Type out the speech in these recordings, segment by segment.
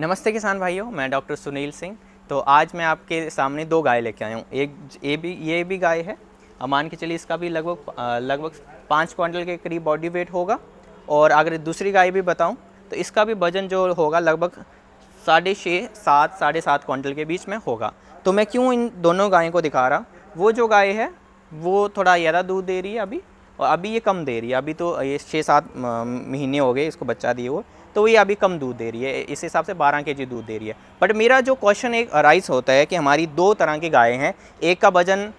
नमस्ते किसान भाइयों मैं डॉक्टर सुनील सिंह तो आज मैं आपके सामने दो गाय लेके आया हूँ एक ये भी ये भी गाय है मान के चलिए इसका भी लगभग लगभग पाँच क्वांटल के करीब बॉडी वेट होगा और अगर दूसरी गाय भी बताऊँ तो इसका भी वजन जो होगा लगभग साढ़े छः सात साढ़े सात क्वांटल के बीच में होगा तो मैं क्यों इन दोनों गायों को दिखा रहा वो जो गाय है वो थोड़ा ज़्यादा दूध दे रही है अभी और अभी ये कम दे रही है अभी तो ये छः सात महीने हो गए इसको बच्चा दिए हुए तो ये अभी कम दूध दे रही है इस हिसाब से 12 के जी दूध दे रही है बट मेरा जो क्वेश्चन एक राइस होता है कि हमारी दो तरह की गायें हैं एक का वजन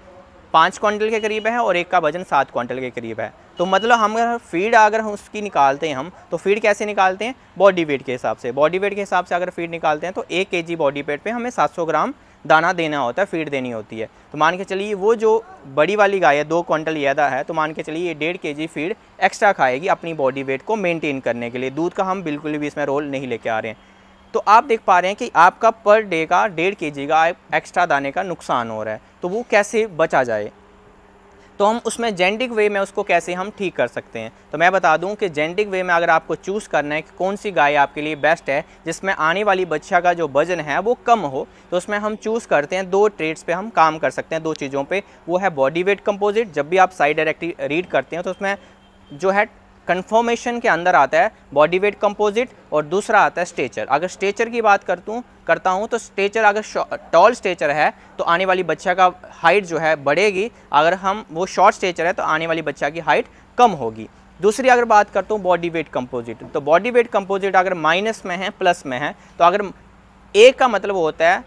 पाँच क्वांटल के करीब है और एक का वजन सात क्वांटल के करीब है तो मतलब हम अगर फीड अगर उसकी निकालते हैं हम तो फीड कैसे निकालते हैं बॉडी वेट के हिसाब से बॉडी वेट के हिसाब से अगर फीड निकालते हैं तो एक के जी बॉडी वेट पर हमें सात ग्राम दाना देना होता है फीड देनी होती है तो मान के चलिए वो जो बड़ी वाली गाय है दो क्विंटल ज़्यादा है तो मान के चलिए ये डेढ़ के जी फीड एक्स्ट्रा खाएगी अपनी बॉडी वेट को मेनटेन करने के लिए दूध का हम बिल्कुल भी इसमें रोल नहीं लेके आ रहे हैं तो आप देख पा रहे हैं कि आपका पर डे का डेढ़ के जी का एक्स्ट्रा दाने का नुकसान हो रहा है तो वो कैसे बचा जाए तो हम उसमें जेंडिक वे में उसको कैसे हम ठीक कर सकते हैं तो मैं बता दूं कि जेंडिक वे में अगर आपको चूज़ करना है कि कौन सी गाय आपके लिए बेस्ट है जिसमें आने वाली बच्चा का जो वजन है वो कम हो तो उसमें हम चूज़ करते हैं दो ट्रेड्स पर हम काम कर सकते हैं दो चीज़ों पर वो है बॉडी वेट कंपोजिट जब भी आप साइड डायरेक्टली रीड करते हैं तो उसमें जो है कन्फॉर्मेशन के अंदर आता है बॉडी वेट कंपोजिट और दूसरा आता है स्टेचर अगर स्टेचर की बात करतूँ करता हूँ तो स्टेचर अगर टॉल स्टेचर है तो आने वाली बच्चा का हाइट जो है बढ़ेगी अगर हम वो शॉर्ट स्टेचर है तो आने वाली बच्चा की हाइट कम होगी दूसरी अगर बात करता हूँ बॉडी वेट कंपोजिट तो बॉडी वेट कंपोजिट अगर माइनस में है प्लस में है तो अगर एक का मतलब होता है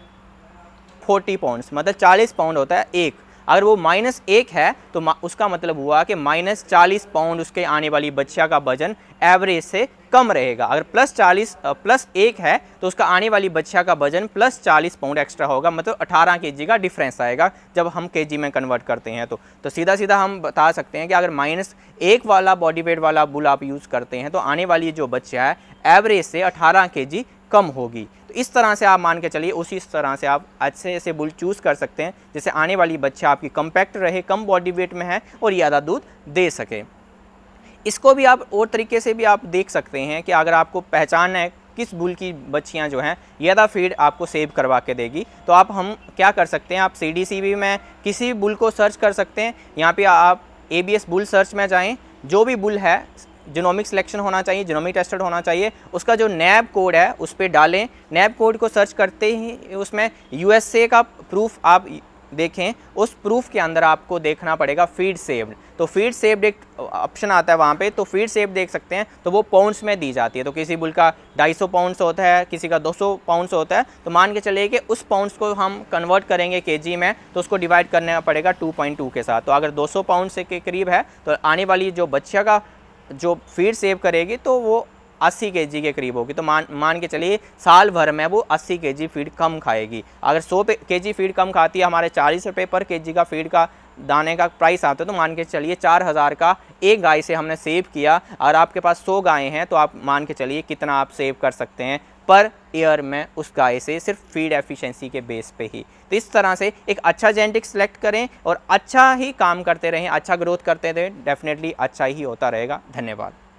40 पाउंड्स मतलब 40 पाउंड होता है एक अगर वो माइनस एक है तो उसका मतलब हुआ कि माइनस चालीस पाउंड उसके आने वाली बच्चा का वजन एवरेज से कम रहेगा अगर प्लस चालीस प्लस एक है तो उसका आने वाली बच्चा का वजन प्लस चालीस पाउंड एक्स्ट्रा होगा मतलब अठारह के जी का डिफरेंस आएगा जब हम के जी में कन्वर्ट करते हैं तो तो सीधा सीधा हम बता सकते हैं कि अगर माइनस एक वाला बॉडी वेट वाला बुल आप यूज़ करते हैं तो आने वाली जो बच्चा है एवरेज से अठारह के जी कम होगी तो इस तरह से आप मान के चलिए उसी इस तरह से आप अच्छे से बुल चूज़ कर सकते हैं जैसे आने वाली बच्चा आपकी कम्पैक्ट रहे कम बॉडी वेट में है और ज़्यादा दूध दे सके इसको भी आप और तरीके से भी आप देख सकते हैं कि अगर आपको पहचान है किस बुल की बच्चियाँ जो हैं ज़्यादा फीड आपको सेव करवा के देगी तो आप हम क्या कर सकते हैं आप सी डी सी भी में किसी भी बुल को सर्च कर सकते हैं यहाँ पे आप A B S bull search में जाएँ जो भी बुल है जिनोमिक सिलेक्शन होना चाहिए जिनोमिक टेस्टेड होना चाहिए उसका जो नैब कोड है उस पर डालें नैब कोड को सर्च करते ही उसमें यूएसए का प्रूफ आप देखें उस प्रूफ के अंदर आपको देखना पड़ेगा फीड सेव्ड तो फीड सेव्ड एक ऑप्शन आता है वहाँ पे तो फीड सेव देख सकते हैं तो वो पाउंड्स में दी जाती है तो किसी बुल का 250 पाउंड्स होता है किसी का 200 पाउंड्स होता है तो मान के चलिए कि उस पाउंड्स को हम कन्वर्ट करेंगे के में तो उसको डिवाइड करना पड़ेगा टू के साथ तो अगर दो पाउंड से के करीब है तो आने वाली जो बच्चा का जो फीड सेव करेगी तो वो 80 के के करीब होगी तो मान मान के चलिए साल भर में वो 80 के फीड कम खाएगी अगर 100 के फीड कम खाती है हमारे चालीस रुपये पर के का फीड का दाने का प्राइस आता है तो मान के चलिए चार हज़ार का एक गाय से हमने सेव किया और आपके पास सौ गायें हैं तो आप मान के चलिए कितना आप सेव कर सकते हैं पर ईयर में उस गाय से सिर्फ फीड एफिशिएंसी के बेस पे ही तो इस तरह से एक अच्छा जेनेटिक सेलेक्ट करें और अच्छा ही काम करते रहें अच्छा ग्रोथ करते रहें डेफिनेटली अच्छा ही होता रहेगा धन्यवाद